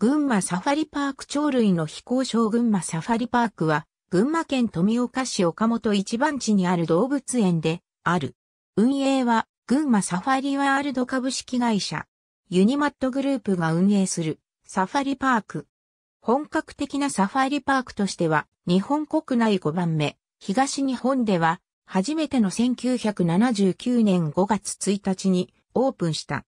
群馬サファリパーク鳥類の飛行場群馬サファリパークは、群馬県富岡市岡本一番地にある動物園で、ある。運営は、群馬サファリワールド株式会社。ユニマットグループが運営する、サファリパーク。本格的なサファリパークとしては、日本国内5番目、東日本では、初めての1979年5月1日にオープンした。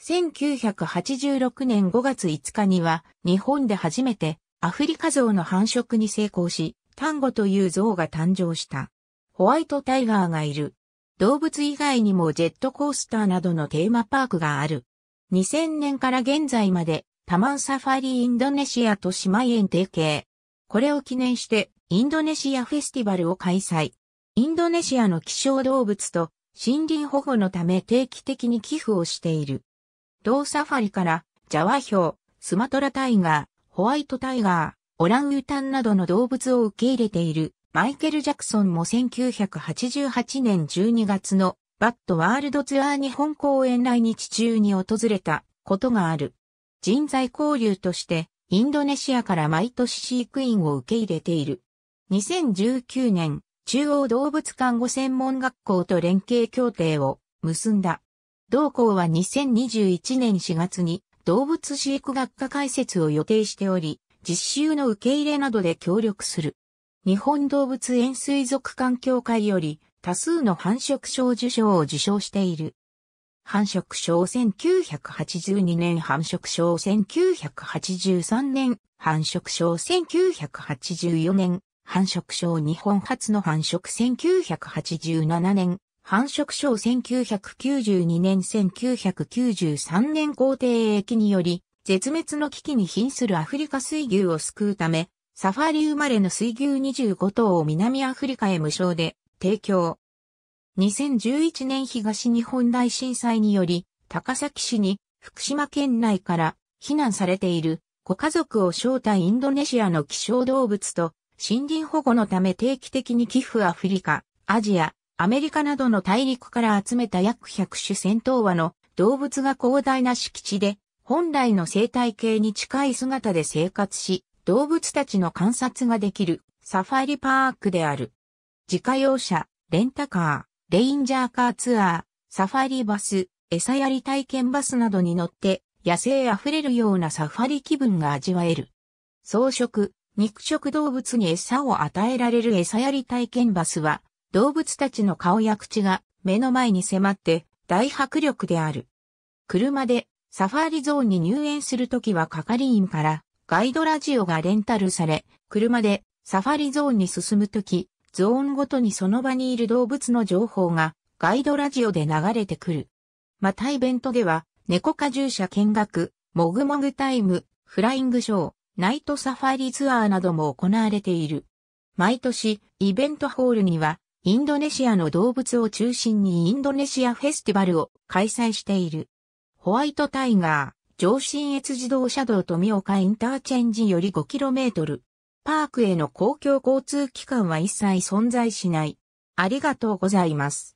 1986年5月5日には、日本で初めてアフリカゾウの繁殖に成功し、タンゴというゾウが誕生した。ホワイトタイガーがいる。動物以外にもジェットコースターなどのテーマパークがある。2000年から現在までタマンサファリーインドネシアと姉妹園提携。これを記念してインドネシアフェスティバルを開催。インドネシアの希少動物と森林保護のため定期的に寄付をしている。同サファリから、ジャワヒョウ、スマトラタイガー、ホワイトタイガー、オランウータンなどの動物を受け入れている、マイケル・ジャクソンも1988年12月のバットワールドツアー日本公演来日中に訪れたことがある。人材交流として、インドネシアから毎年飼育員を受け入れている。2019年、中央動物看護専門学校と連携協定を結んだ。同校は2021年4月に動物飼育学科開設を予定しており、実習の受け入れなどで協力する。日本動物園水族館協会より多数の繁殖賞受賞を受賞している。繁殖賞1982年繁殖賞1983年繁殖賞1984年繁殖賞日本初の繁殖1987年繁殖省1992年1993年皇帝駅により、絶滅の危機に瀕するアフリカ水牛を救うため、サファリ生まれの水牛25頭を南アフリカへ無償で提供。2011年東日本大震災により、高崎市に福島県内から避難されているご家族を招待インドネシアの希少動物と森林保護のため定期的に寄付アフリカ、アジア、アメリカなどの大陸から集めた約100種1000頭の動物が広大な敷地で、本来の生態系に近い姿で生活し、動物たちの観察ができるサファリパークである。自家用車、レンタカー、レインジャーカーツアー、サファリバス、餌やり体験バスなどに乗って野生あふれるようなサファリ気分が味わえる。草食、肉食動物に餌を与えられる餌やり体験バスは動物たちの顔や口が目の前に迫って大迫力である。車でサファリゾーンに入園するときは係員からガイドラジオがレンタルされ、車でサファリゾーンに進むとき、ゾーンごとにその場にいる動物の情報がガイドラジオで流れてくる。またイベントでは、猫科重者見学、もぐもぐタイム、フライングショー、ナイトサファリツアーなども行われている。毎年、イベントホールには、インドネシアの動物を中心にインドネシアフェスティバルを開催している。ホワイトタイガー、上信越自動車道富岡インターチェンジより 5km。パークへの公共交通機関は一切存在しない。ありがとうございます。